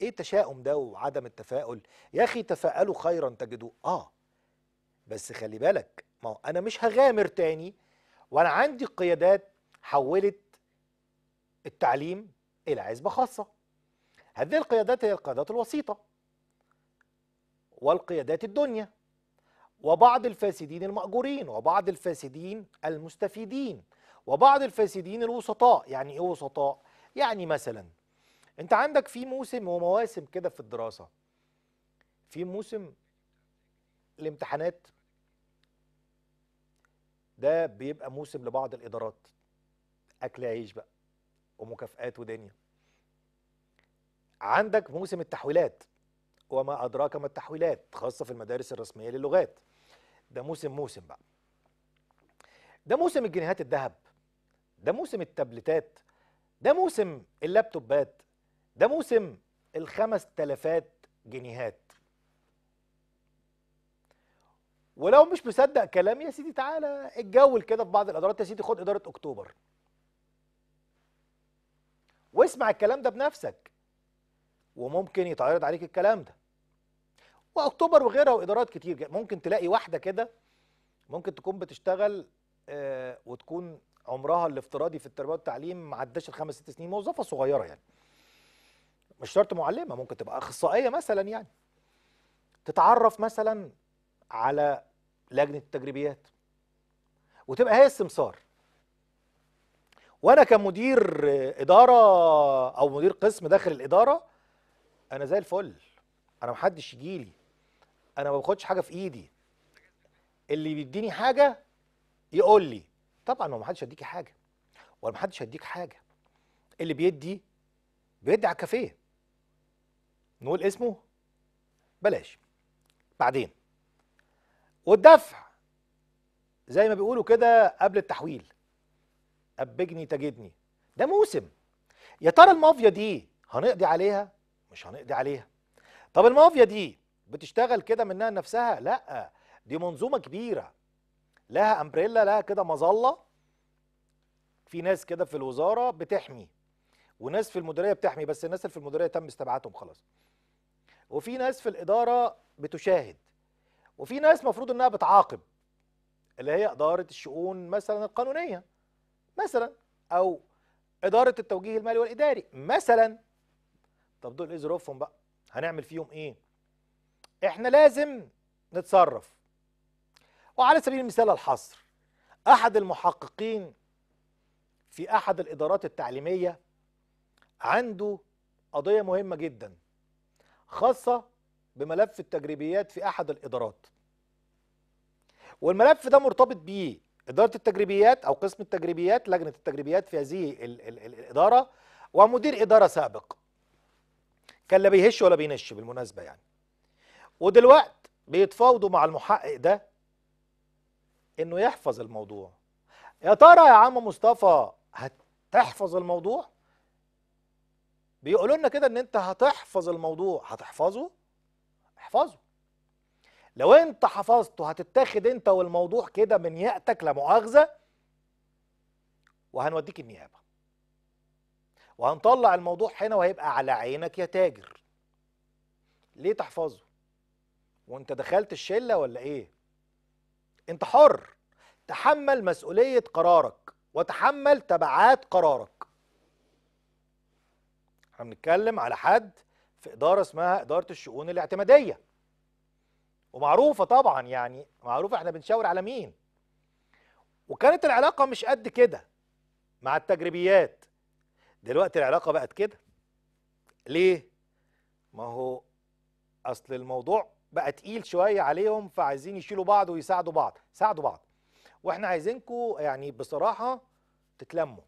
ايه التشاؤم ده وعدم التفاؤل يا اخي تفاءلوا خيرا تجدوه اه بس خلي بالك ما هو انا مش هغامر تاني وانا عندي قيادات حولت التعليم الى عزبه خاصه هذه القيادات هي القيادات الوسيطه والقيادات الدنيا وبعض الفاسدين المأجورين وبعض الفاسدين المستفيدين وبعض الفاسدين الوسطاء يعني ايه وسطاء يعني مثلا انت عندك في موسم ومواسم كده في الدراسه في موسم الامتحانات ده بيبقى موسم لبعض الادارات اكل عيش بقى ومكافئات ودنيا عندك موسم التحويلات وما ادراك ما التحويلات خاصه في المدارس الرسميه للغات ده موسم موسم بقى ده موسم الجنيهات الذهب ده موسم التابلتات ده موسم اللابتوبات ده موسم الخمس تلافات جنيهات ولو مش مصدق كلامي يا سيدي تعالى اتجول كده في بعض الادارات يا سيدي خد اداره اكتوبر واسمع الكلام ده بنفسك وممكن يتعرض عليك الكلام ده واكتوبر وغيرها وادارات كتير ممكن تلاقي واحده كده ممكن تكون بتشتغل آه، وتكون عمرها الافتراضي في التربيه والتعليم ما عداش الخمس ست سنين موظفه صغيره يعني مش شرط معلمه ممكن تبقى اخصائيه مثلا يعني تتعرف مثلا على لجنه التجريبيات وتبقى هي السمسار وانا كمدير اداره او مدير قسم داخل الاداره انا زي الفل انا محدش يجي لي انا ما باخدش حاجه في ايدي اللي بيديني حاجه يقول لي طبعا ما محدش هيديكي حاجه ولا محدش هيديك حاجه اللي بيدي بيدي على الكافيه نقول اسمه بلاش بعدين والدفع زي ما بيقولوا كده قبل التحويل أبجني تجدني ده موسم يا ترى المافيا دي هنقضي عليها مش هنقضي عليها طب المافيا دي بتشتغل كده منها نفسها لا دي منظومة كبيرة لها امبريلا لها كده مظلة في ناس كده في الوزارة بتحمي وناس في المديرية بتحمي بس الناس اللي في المديرية تم استبعادهم خلاص وفي ناس في الاداره بتشاهد وفي ناس مفروض انها بتعاقب اللي هي اداره الشؤون مثلا القانونيه مثلا او اداره التوجيه المالي والاداري مثلا طب دول ايه ظروفهم بقى هنعمل فيهم ايه احنا لازم نتصرف وعلى سبيل المثال الحصر احد المحققين في احد الادارات التعليميه عنده قضيه مهمه جدا خاصة بملف التجريبيات في أحد الإدارات والملف ده مرتبط بيه إدارة التجريبيات أو قسم التجريبيات لجنة التجريبيات في هذه الـ الـ الـ الإدارة ومدير إدارة سابق كان لا بيهش ولا بينش بالمناسبة يعني ودلوقت بيتفاوضوا مع المحقق ده إنه يحفظ الموضوع يا ترى يا عم مصطفى هتحفظ الموضوع؟ بيقولوا لنا كده ان انت هتحفظ الموضوع هتحفظه احفظه لو انت حفظته هتتاخد انت والموضوع كده من يأتك لمؤاخذة وهنوديك النيابة وهنطلع الموضوع هنا وهيبقى على عينك يا تاجر ليه تحفظه وانت دخلت الشلة ولا ايه انت حر تحمل مسؤولية قرارك وتحمل تبعات قرارك احنا بنتكلم على حد في اداره اسمها اداره الشؤون الاعتماديه ومعروفه طبعا يعني معروفه احنا بنشاور على مين وكانت العلاقه مش قد كده مع التجريبيات دلوقتي العلاقه بقت كده ليه ما هو اصل الموضوع بقى تقيل شويه عليهم فعايزين يشيلوا بعض ويساعدوا بعض ساعدوا بعض واحنا عايزينكم يعني بصراحه تتلموا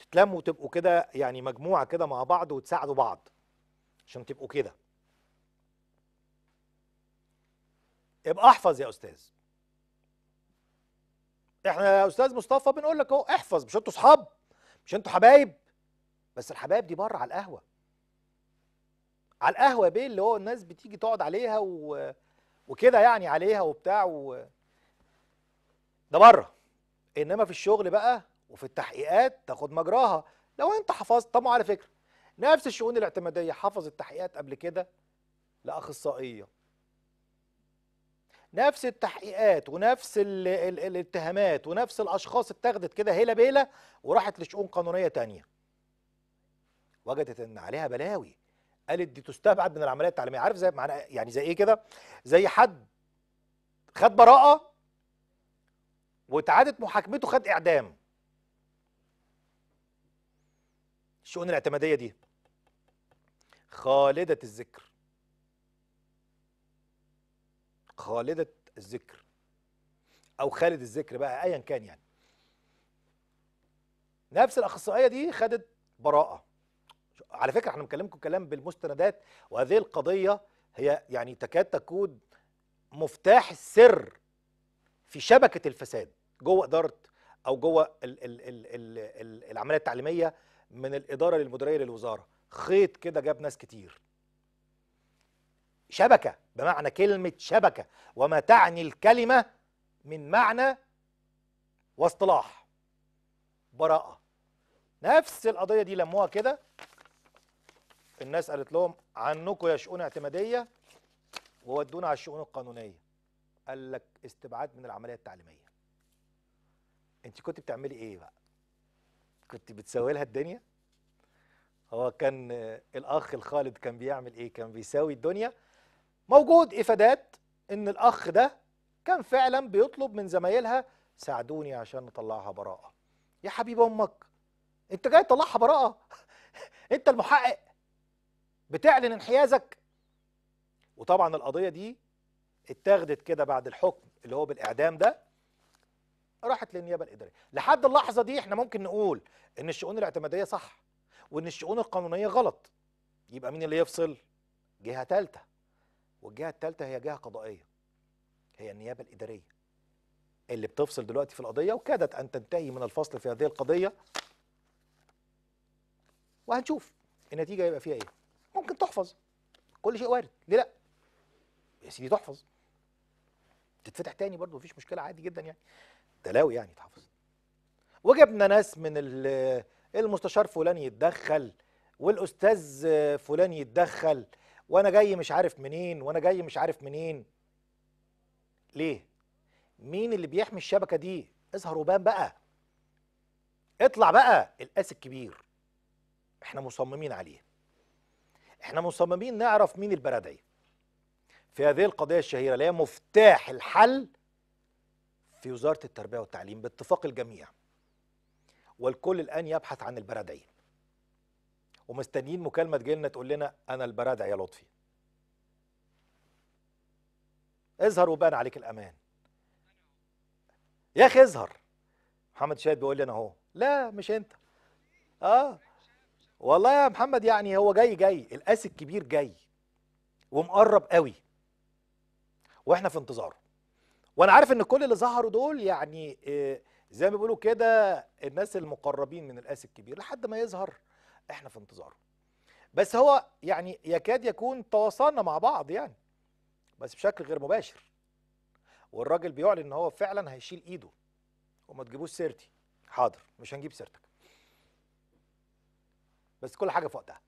تتلموا وتبقوا كده يعني مجموعه كده مع بعض وتساعدوا بعض عشان تبقوا كده ابقى احفظ يا استاذ احنا يا استاذ مصطفى بنقول لك اهو احفظ مش انتوا اصحاب مش انتوا حبايب بس الحبايب دي بره على القهوه على القهوه بيه اللي هو الناس بتيجي تقعد عليها و... وكده يعني عليها وبتاع و... ده بره انما في الشغل بقى وفي التحقيقات تاخد مجراها لو انت حفظت طبعا على فكره نفس الشؤون الاعتماديه حفظت تحقيقات قبل كده لاخصائيه نفس التحقيقات ونفس الـ الـ الاتهامات ونفس الاشخاص اتاخدت كده هيله بيلا وراحت لشؤون قانونيه تانية وجدت ان عليها بلاوي قالت دي تستبعد من العمليه التعليميه عارف زي معنى إيه؟ يعني زي ايه كده زي حد خد براءه واتعادت محاكمته خد اعدام الشؤون الاعتمادية دي خالدة الذكر خالدة الذكر أو خالد الذكر بقى أيا كان يعني نفس الأخصائية دي خدت براءة على فكرة احنا مكلمكم كلام بالمستندات وهذه القضية هي يعني تكاد تكون مفتاح السر في شبكة الفساد جوه إدارة أو جوه العملية التعليمية من الاداره للمديريه للوزاره خيط كده جاب ناس كتير شبكه بمعنى كلمه شبكه وما تعني الكلمه من معنى واصطلاح براءه نفس القضيه دي لموها كده الناس قالت لهم عنكم يا شؤون اعتماديه وودونا على الشؤون القانونيه قال لك استبعاد من العمليه التعليميه انت كنت بتعملي ايه بقى كنت بتساوي لها الدنيا هو كان الاخ الخالد كان بيعمل ايه كان بيساوي الدنيا موجود افادات ان الاخ ده كان فعلا بيطلب من زمايلها ساعدوني عشان نطلعها براءه يا حبيب امك انت جاي تطلعها براءه انت المحقق بتعلن انحيازك وطبعا القضيه دي اتاخدت كده بعد الحكم اللي هو بالاعدام ده راحت للنيابه الاداريه لحد اللحظه دي احنا ممكن نقول ان الشؤون الاعتماديه صح وان الشؤون القانونيه غلط يبقى مين اللي يفصل جهه ثالثه والجهه الثالثه هي جهه قضائيه هي النيابه الاداريه اللي بتفصل دلوقتي في القضيه وكادت ان تنتهي من الفصل في هذه القضيه وهنشوف النتيجه هيبقى فيها ايه ممكن تحفظ كل شيء وارد ليه لا يا سيدي تحفظ تتفتح تاني برضه مفيش مشكله عادي جدا يعني تلاوي يعني تحفظ وجبنا ناس من المستشار فلان يتدخل والاستاذ فلان يتدخل وانا جاي مش عارف منين وانا جاي مش عارف منين ليه مين اللي بيحمي الشبكه دي اظهر وبان بقى اطلع بقى القاس الكبير احنا مصممين عليه احنا مصممين نعرف مين البرادعي في هذه القضيه الشهيره اللي هي مفتاح الحل في وزارة التربية والتعليم باتفاق الجميع والكل الآن يبحث عن البرادعي ومستنيين مكالمة جيلنا تقول لنا أنا البرادعي يا لطفي اظهر وبان عليك الأمان يا أخي اظهر محمد شاهد بيقول لي أنا أهو لا مش أنت آه والله يا محمد يعني هو جاي جاي القاس الكبير جاي ومقرب قوي واحنا في انتظاره وانا عارف ان كل اللي ظهروا دول يعني آه، زي ما بيقولوا كده الناس المقربين من الاس الكبير لحد ما يظهر احنا في انتظاره بس هو يعني يكاد يكون تواصلنا مع بعض يعني بس بشكل غير مباشر والراجل بيعلن ان هو فعلا هيشيل ايده وما تجيبوش سيرتي حاضر مش هنجيب سيرتك بس كل حاجه في وقتها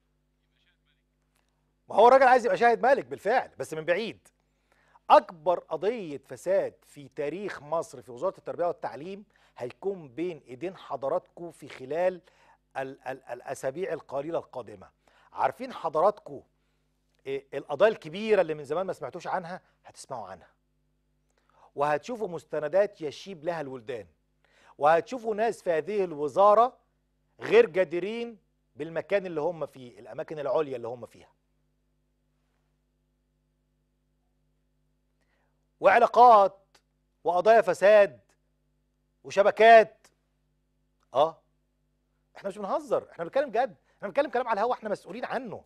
ما هو الراجل عايز يبقى شاهد مالك بالفعل بس من بعيد اكبر قضيه فساد في تاريخ مصر في وزاره التربيه والتعليم هيكون بين ايدين حضراتكم في خلال الـ الـ الاسابيع القليله القادمه عارفين حضراتكم إيه، القضايا الكبيره اللي من زمان ما سمعتوش عنها هتسمعوا عنها وهتشوفوا مستندات يشيب لها الولدان وهتشوفوا ناس في هذه الوزاره غير جادرين بالمكان اللي هم فيه الاماكن العليا اللي هم فيها وعلاقات وقضايا فساد وشبكات اه احنا مش بنهزر احنا بنتكلم جد احنا بنتكلم كلام على الهوا احنا مسؤولين عنه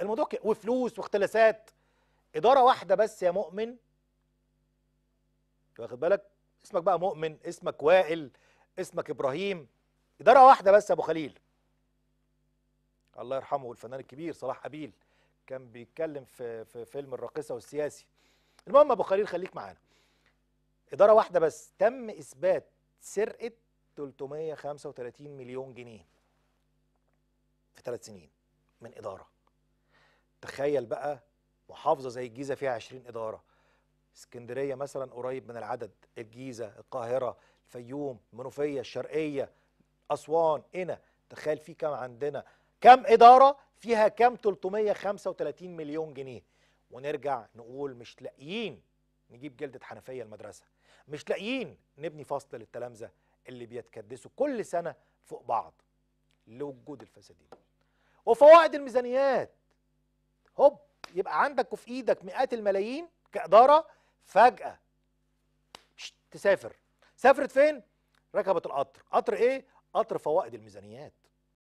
الموضوع وفلوس واختلاسات اداره واحده بس يا مؤمن واخد بالك اسمك بقى مؤمن اسمك وائل اسمك ابراهيم اداره واحده بس يا ابو خليل الله يرحمه الفنان الكبير صلاح قبيل كان بيتكلم في في فيلم الراقصه والسياسي المهم ابو خليل خليك معانا اداره واحده بس تم اثبات سرقه 335 مليون جنيه في ثلاث سنين من اداره تخيل بقى محافظه زي الجيزه فيها 20 اداره اسكندريه مثلا قريب من العدد الجيزه القاهره الفيوم المنوفيه الشرقيه اسوان هنا تخيل في كام عندنا كام اداره فيها كام 335 مليون جنيه ونرجع نقول مش لاقيين نجيب جلدة حنفية المدرسة مش لاقيين نبني فصل للتلامذة اللي بيتكدسوا كل سنة فوق بعض لوجود الفسادين وفوائد الميزانيات هوب يبقى عندك وفي ايدك مئات الملايين كإدارة فجأة تسافر سافرت فين؟ ركبت القطر قطر ايه؟ قطر فوائد الميزانيات